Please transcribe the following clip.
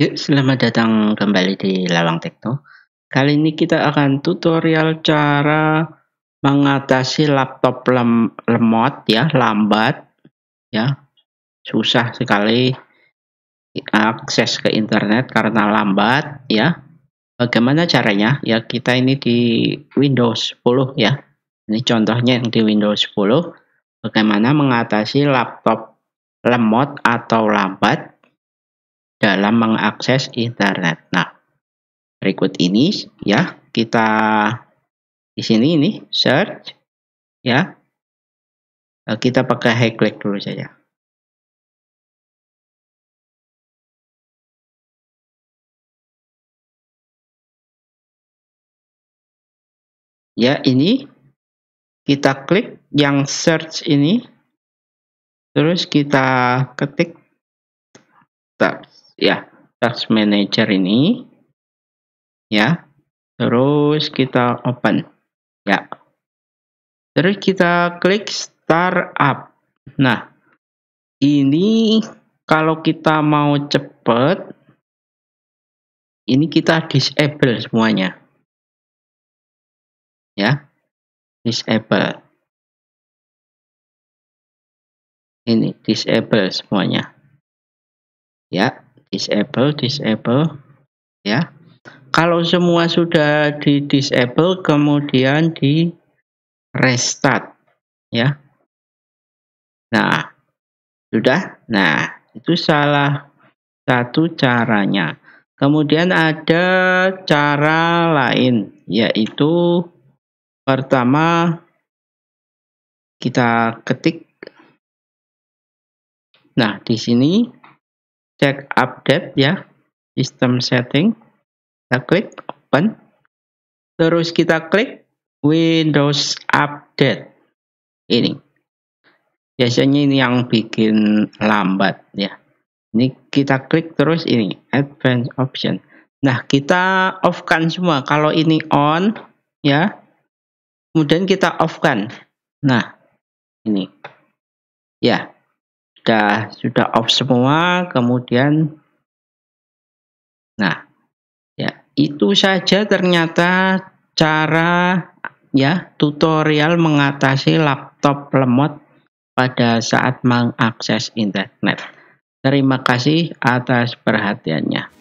Yuk, selamat datang kembali di Lawang Tekno. Kali ini kita akan tutorial cara mengatasi laptop lem lemot ya, lambat ya. Susah sekali akses ke internet karena lambat ya. Bagaimana caranya? Ya, kita ini di Windows 10 ya. Ini contohnya yang di Windows 10. Bagaimana mengatasi laptop lemot atau lambat dalam mengakses internet. Nah, berikut ini ya, kita di sini ini search ya. Eh, kita pakai high click dulu saja. Ya, ini kita klik yang search ini. Terus kita ketik ya task manager ini ya terus kita open ya terus kita klik Start Up. nah ini kalau kita mau cepet, ini kita disable semuanya ya disable ini disable semuanya ya disable disable ya kalau semua sudah di disable kemudian di restart ya nah sudah nah itu salah satu caranya kemudian ada cara lain yaitu pertama kita ketik nah di sini cek update ya sistem setting kita klik open terus kita klik Windows update ini biasanya ini yang bikin lambat ya ini kita klik terus ini advanced option nah kita off kan semua kalau ini on ya kemudian kita off kan nah ini ya sudah sudah off semua kemudian nah ya itu saja ternyata cara ya tutorial mengatasi laptop lemot pada saat mengakses internet. Terima kasih atas perhatiannya.